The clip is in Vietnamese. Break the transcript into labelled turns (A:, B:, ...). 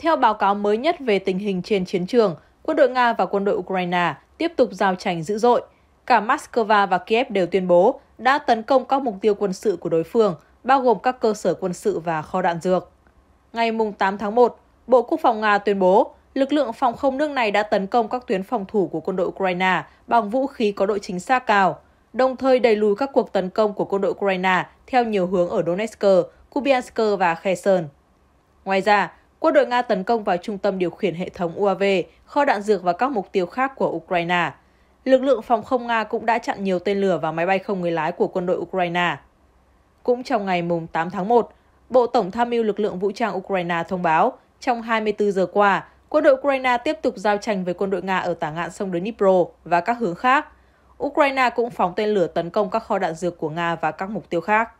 A: Theo báo cáo mới nhất về tình hình trên chiến trường, quân đội Nga và quân đội Ukraine tiếp tục giao tranh dữ dội. Cả Moscow và Kiev đều tuyên bố đã tấn công các mục tiêu quân sự của đối phương, bao gồm các cơ sở quân sự và kho đạn dược. Ngày 8 tháng 1, Bộ Quốc phòng Nga tuyên bố lực lượng phòng không nước này đã tấn công các tuyến phòng thủ của quân đội Ukraine bằng vũ khí có độ chính xác cao, đồng thời đẩy lùi các cuộc tấn công của quân đội Ukraine theo nhiều hướng ở Donetsk, kubiansk và Kherson. Ngoài ra, Quân đội Nga tấn công vào trung tâm điều khiển hệ thống UAV, kho đạn dược và các mục tiêu khác của Ukraine. Lực lượng phòng không Nga cũng đã chặn nhiều tên lửa và máy bay không người lái của quân đội Ukraine. Cũng trong ngày 8 tháng 1, Bộ Tổng tham mưu lực lượng vũ trang Ukraine thông báo, trong 24 giờ qua, quân đội Ukraine tiếp tục giao tranh với quân đội Nga ở tả ngạn sông Dnipro và các hướng khác. Ukraine cũng phóng tên lửa tấn công các kho đạn dược của Nga và các mục tiêu khác.